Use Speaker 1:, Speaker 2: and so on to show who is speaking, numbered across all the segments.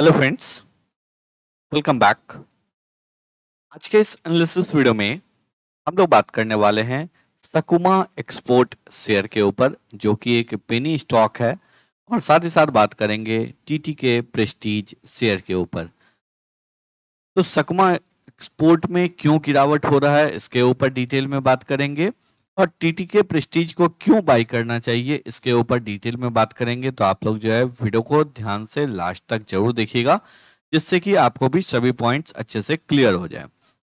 Speaker 1: hello friends welcome back आज के इस एनालिसिस वीडियो में हम लोग बात करने वाले हैं सकुमा एक्सपोर्ट शेयर के ऊपर जो कि एक पेनी स्टॉक है और साथ ही साथ बात करेंगे टीटी के प्रेस्टीज शेयर के ऊपर तो सकुमा एक्सपोर्ट में क्यों गिरावट हो रहा है इसके ऊपर डिटेल में बात करेंगे और टीटी के प्रेस्टीज को क्यों बाई करना चाहिए इसके ऊपर डिटेल में बात करेंगे तो आप लोग जो है वीडियो को ध्यान से लास्ट तक जरूर देखिएगा जिससे कि आपको भी सभी पॉइंट्स अच्छे से क्लियर हो जाए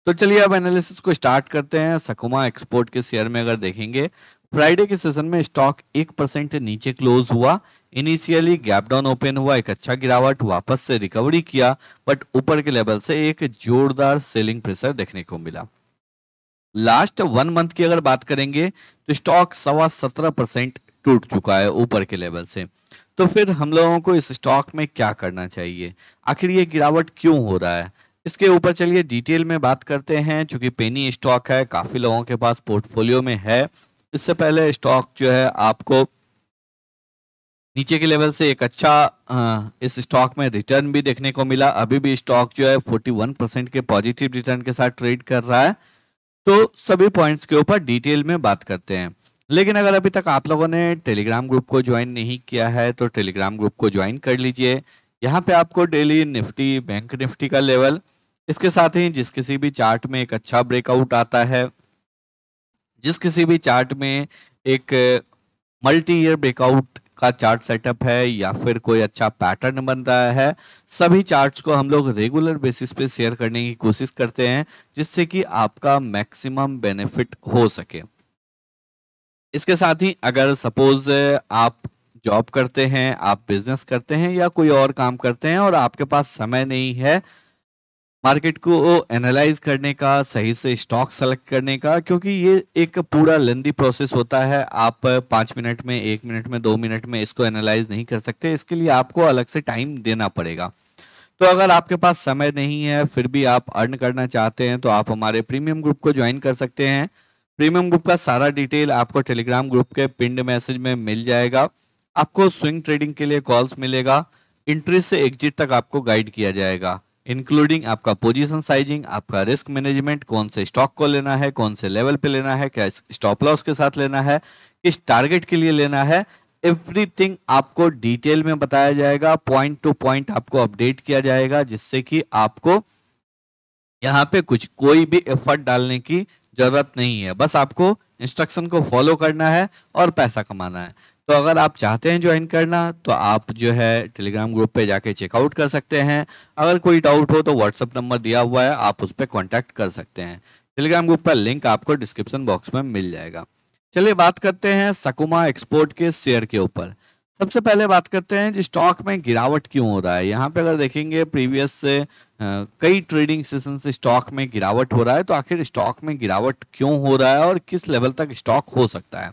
Speaker 1: तो चलिए अब एनालिसिस को स्टार्ट करते हैं सकुमा एक्सपोर्ट के शेयर में अगर देखेंगे फ्राइडे के सेशन में स्टॉक एक परसेंट नीचे क्लोज हुआ इनिशियली गैप डाउन ओपन हुआ एक अच्छा गिरावट वापस से रिकवरी किया बट ऊपर के लेवल से एक जोरदार सेलिंग प्रेशर देखने को मिला लास्ट वन मंथ की अगर बात करेंगे तो स्टॉक सवा सत्रह परसेंट टूट चुका है ऊपर के लेवल से तो फिर हम लोगों को इस स्टॉक में क्या करना चाहिए आखिर ये गिरावट क्यों हो रहा है इसके ऊपर चलिए डिटेल में बात करते हैं चूंकि पेनी स्टॉक है काफ़ी लोगों के पास पोर्टफोलियो में है इससे पहले स्टॉक जो है आपको नीचे के लेवल से एक अच्छा इस स्टॉक में रिटर्न भी देखने को मिला अभी भी स्टॉक जो है 41 परसेंट के पॉजिटिव रिटर्न के साथ ट्रेड कर रहा है तो सभी पॉइंट्स के ऊपर डिटेल में बात करते हैं लेकिन अगर अभी तक आप लोगों ने टेलीग्राम ग्रुप को ज्वाइन नहीं किया है तो टेलीग्राम ग्रुप को ज्वाइन कर लीजिए यहाँ पे आपको डेली निफ्टी बैंक निफ्टी का लेवल इसके साथ ही जिस किसी भी चार्ट में एक अच्छा ब्रेकआउट आता है जिस किसी भी चार्ट में एक मल्टी ईयर ब्रेकआउट का चार्ट सेटअप है या फिर कोई अच्छा पैटर्न बन रहा है सभी चार्ट्स को हम लोग रेगुलर बेसिस पे शेयर करने की कोशिश करते हैं जिससे कि आपका मैक्सिमम बेनिफिट हो सके इसके साथ ही अगर सपोज आप जॉब करते हैं आप बिजनेस करते हैं या कोई और काम करते हैं और आपके पास समय नहीं है मार्केट को एनालाइज करने का सही से स्टॉक सेलेक्ट करने का क्योंकि ये एक पूरा लेंदी प्रोसेस होता है आप पाँच मिनट में एक मिनट में दो मिनट में इसको एनालाइज नहीं कर सकते इसके लिए आपको अलग से टाइम देना पड़ेगा तो अगर आपके पास समय नहीं है फिर भी आप अर्न करना चाहते हैं तो आप हमारे प्रीमियम ग्रुप को ज्वाइन कर सकते हैं प्रीमियम ग्रुप का सारा डिटेल आपको टेलीग्राम ग्रुप के पिंड मैसेज में मिल जाएगा आपको स्विंग ट्रेडिंग के लिए कॉल्स मिलेगा इंट्री से एग्जिट तक आपको गाइड किया जाएगा इंक्लूडिंग आपका पोजीशन साइजिंग आपका रिस्क मैनेजमेंट कौन से स्टॉक को लेना है कौन से लेवल पे लेना है क्या स्टॉप लॉस के साथ लेना है किस टारगेट के लिए लेना है एवरीथिंग आपको डिटेल में बताया जाएगा पॉइंट टू पॉइंट आपको अपडेट किया जाएगा जिससे कि आपको यहाँ पे कुछ कोई भी एफर्ट डालने की जरूरत नहीं है बस आपको इंस्ट्रक्शन को फॉलो करना है और पैसा कमाना है तो अगर आप चाहते हैं ज्वाइन करना तो आप जो है टेलीग्राम ग्रुप पे जाके चेकआउट कर सकते हैं अगर कोई डाउट हो तो व्हाट्सअप नंबर दिया हुआ है आप उस पर कॉन्टैक्ट कर सकते हैं टेलीग्राम ग्रुप का लिंक आपको डिस्क्रिप्शन बॉक्स में मिल जाएगा चलिए बात करते हैं सकुमा एक्सपोर्ट के शेयर के ऊपर सबसे पहले बात करते हैं स्टॉक में गिरावट क्यों हो रहा है यहाँ पे अगर देखेंगे प्रीवियस से आ, कई ट्रेडिंग सेशन से स्टॉक में गिरावट हो रहा है तो आखिर स्टॉक में गिरावट क्यों हो रहा है और किस लेवल तक स्टॉक हो सकता है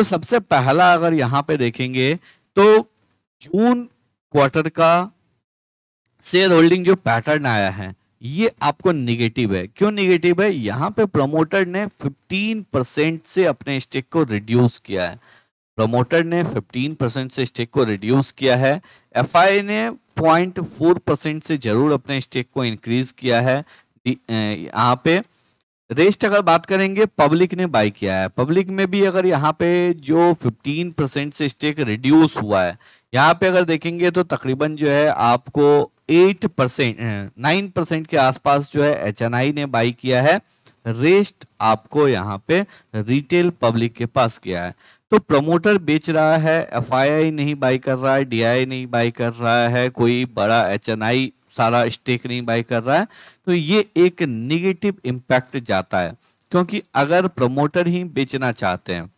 Speaker 1: तो सबसे पहला अगर यहां पे देखेंगे तो जून क्वार्टर का शेयर होल्डिंग जो पैटर्न आया है ये आपको निगेटिव है क्यों निगेटिव है यहां पे प्रमोटर ने 15 परसेंट से अपने स्टेक को रिड्यूस किया है प्रमोटर ने 15 परसेंट से स्टेक को रिड्यूस किया है एफ ने 0.4 परसेंट से जरूर अपने स्टेक को इंक्रीज किया है यहाँ पे रेस्ट अगर बात करेंगे पब्लिक ने बाय किया है पब्लिक में भी अगर यहाँ पे जो 15 परसेंट से स्टेक रिड्यूस हुआ है यहाँ पे अगर देखेंगे तो तकरीबन जो है आपको 8 परसेंट नाइन परसेंट के आसपास जो है एच ने बाई किया है रेस्ट आपको यहाँ पे रिटेल पब्लिक के पास किया है तो प्रमोटर बेच रहा है एफ नहीं बाई कर रहा है डी नहीं बाई कर रहा है कोई बड़ा एच सारा स्टेक नहीं बाई कर रहा है तो ये एक निगेटिव इम्पैक्ट जाता है क्योंकि अगर प्रमोटर ही बेचना चाहते हैं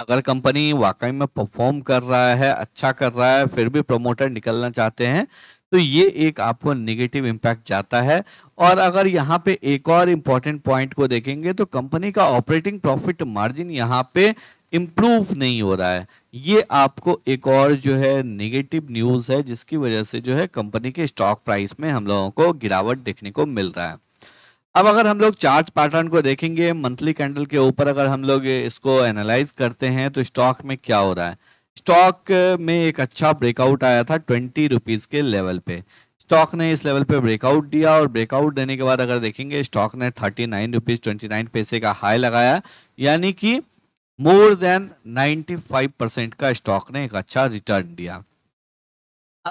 Speaker 1: अगर कंपनी वाकई में परफॉर्म कर रहा है अच्छा कर रहा है फिर भी प्रमोटर निकलना चाहते हैं तो ये एक आपको नेगेटिव इम्पैक्ट जाता है और अगर यहाँ पे एक और इम्पॉर्टेंट पॉइंट को देखेंगे तो कंपनी का ऑपरेटिंग प्रॉफिट मार्जिन यहाँ पे इम्प्रूव नहीं हो रहा है ये आपको एक और जो है नेगेटिव न्यूज़ है जिसकी वजह से जो है कंपनी के स्टॉक प्राइस में हम लोगों को गिरावट देखने को मिल रहा है अब अगर हम लोग चार्ट पैटर्न को देखेंगे मंथली कैंडल के ऊपर अगर हम लोग इसको एनालाइज करते हैं तो स्टॉक में क्या हो रहा है स्टॉक में एक अच्छा ब्रेकआउट आया था ट्वेंटी रुपीज़ के लेवल पे स्टॉक ने इस लेवल पे ब्रेकआउट दिया और ब्रेकआउट देने के बाद अगर देखेंगे स्टॉक ने thirty nine rupees twenty nine पैसे का हाई लगाया यानी कि मोर देन 95 परसेंट का स्टॉक ने एक अच्छा रिटर्न दिया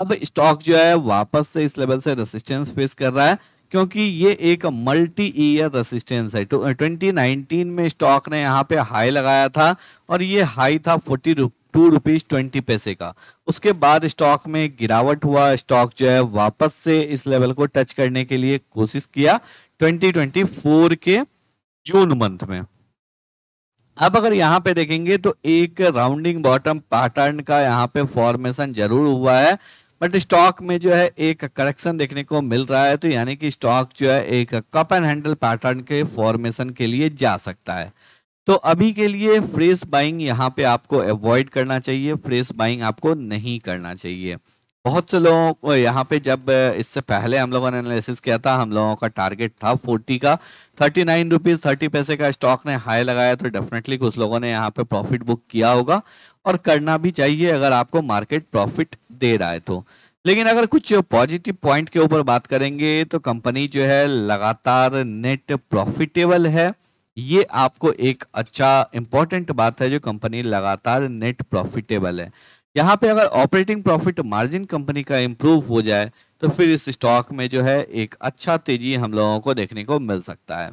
Speaker 1: अब स्टॉक जो है वापस से इस लेवल से रेसिस्टेंस फेस कर रहा है क्योंकि ये एक मल्टी ईयर रेसिस्टेंस है तो 2019 में स्टॉक ने यहाँ पे हाई लगाया था और ये हाई था फोर्टी टू रुपीज़ ट्वेंटी पैसे का उसके बाद स्टॉक में गिरावट हुआ स्टॉक जो है वापस से इस लेवल को टच करने के लिए कोशिश किया 2024 के जून मंथ में अब अगर यहाँ पे देखेंगे तो एक राउंडिंग बॉटम पैटर्न का यहाँ पे फॉर्मेशन जरूर हुआ है बट स्टॉक में जो है एक करेक्शन देखने को मिल रहा है तो यानी कि स्टॉक जो है एक कप एंड हैंडल पैटर्न के फॉर्मेशन के लिए जा सकता है तो अभी के लिए फ्रेश बाइंग यहाँ पे आपको अवॉइड करना चाहिए फ्रेश बाइंग आपको नहीं करना चाहिए बहुत से लोगों को यहाँ पे जब इससे पहले हम लोगों ने एनालिसिस किया था हम लोगों का टारगेट था फोर्टी का थर्टी नाइन रुपीज़ थर्टी पैसे का स्टॉक ने हाई लगाया तो डेफिनेटली कुछ लोगों ने यहाँ पे प्रॉफिट बुक किया होगा और करना भी चाहिए अगर आपको मार्केट प्रॉफिट दे रहा है तो लेकिन अगर कुछ पॉजिटिव पॉइंट के ऊपर बात करेंगे तो कंपनी जो है लगातार नेट प्रॉफिटेबल है ये आपको एक अच्छा इंपॉर्टेंट बात है जो कंपनी लगातार नेट प्रॉफिटेबल है यहाँ पे अगर ऑपरेटिंग प्रॉफिट मार्जिन कंपनी का इम्प्रूव हो जाए तो फिर इस स्टॉक में जो है एक अच्छा तेजी हम लोगों को देखने को मिल सकता है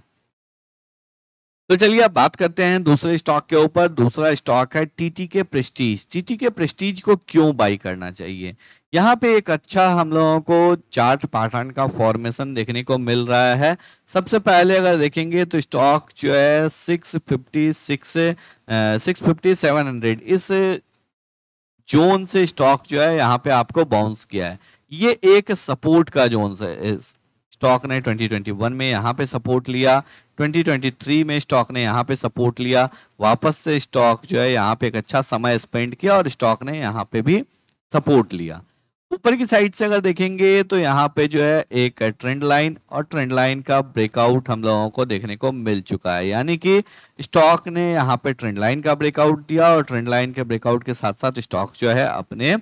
Speaker 1: तो चलिए अब बात करते हैं दूसरे स्टॉक के ऊपर दूसरा स्टॉक है टीटी के प्रेस्टीज टीटी के प्रेस्टीज को क्यों बाई करना चाहिए यहाँ पे एक अच्छा हम लोगों को चार्ट पैटर्न का फॉर्मेशन देखने को मिल रहा है सबसे पहले अगर देखेंगे तो स्टॉक जो है six fifty six six fifty seven hundred इस जोन से स्टॉक जो है यहाँ पे आपको बाउंस किया है ये एक सपोर्ट का जोन है स्टॉक ने 2021 में यहाँ पे सपोर्ट लिया 2023 में स्टॉक ने यहाँ पे सपोर्ट लिया वापस से स्टॉक जो है यहाँ पे एक अच्छा समय स्पेंड किया और स्टॉक ने यहाँ पे भी सपोर्ट लिया ऊपर की साइड से अगर देखेंगे तो यहाँ पे जो है एक ट्रेंड लाइन और ट्रेंड लाइन का ब्रेकआउट हम लोगों को देखने को मिल चुका है यानी कि स्टॉक ने यहाँ पे ट्रेंड लाइन का ब्रेकआउट दिया और ट्रेंड लाइन के ब्रेकआउट के साथ साथ स्टॉक जो है अपने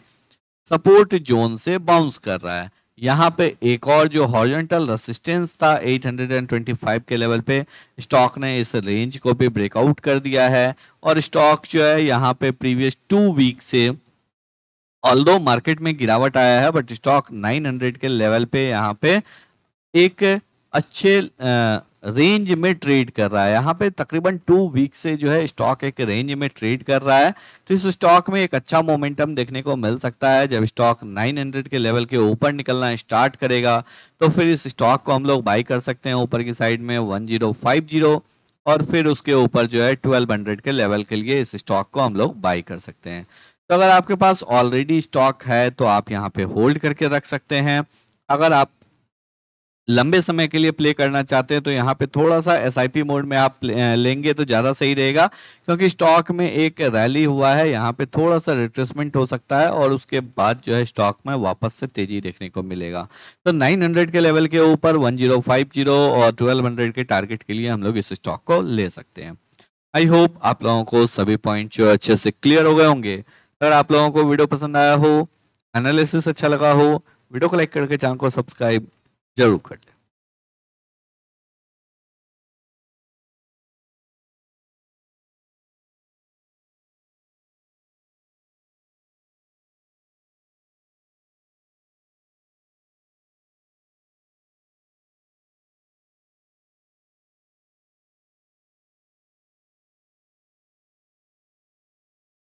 Speaker 1: सपोर्ट जोन से बाउंस कर रहा है यहाँ पे एक और जो हॉर्जेंटल रेसिस्टेंस था 825 के लेवल पे स्टॉक ने इस रेंज को भी ब्रेकआउट कर दिया है और स्टॉक जो है यहाँ पे प्रीवियस टू वीक से ऑल दो मार्केट में गिरावट आया है बट स्टॉक 900 के लेवल पे यहाँ पे एक अच्छे रेंज में ट्रेड कर रहा है यहाँ पे तकरीबन टू वीक से जो है स्टॉक एक रेंज में ट्रेड कर रहा है तो इस स्टॉक में एक अच्छा मोमेंटम देखने को मिल सकता है जब स्टॉक 900 के लेवल के ऊपर निकलना स्टार्ट करेगा तो फिर इस स्टॉक को हम लोग बाई कर सकते हैं ऊपर की साइड में वन और फिर उसके ऊपर जो है ट्वेल्व के लेवल के लिए इस स्टॉक को हम लोग बाई कर सकते हैं तो अगर आपके पास ऑलरेडी स्टॉक है तो आप यहाँ पे होल्ड करके रख सकते हैं अगर आप लंबे समय के लिए प्ले करना चाहते हैं तो यहाँ पे थोड़ा सा एस मोड में आप लेंगे तो ज़्यादा सही रहेगा क्योंकि स्टॉक में एक रैली हुआ है यहाँ पे थोड़ा सा रिट्रेसमेंट हो सकता है और उसके बाद जो है स्टॉक में वापस से तेज़ी देखने को मिलेगा तो 900 के लेवल के ऊपर 1050 और 1200 के टारगेट के लिए हम लोग इस स्टॉक को ले सकते हैं आई होप आप लोगों को सभी पॉइंट जो अच्छे से क्लियर हो गए होंगे अगर आप लोगों को वीडियो पसंद आया हो एनालिसिस अच्छा लगा हो वीडियो को लाइक करके चैनल को सब्सक्राइब जरूर कर लें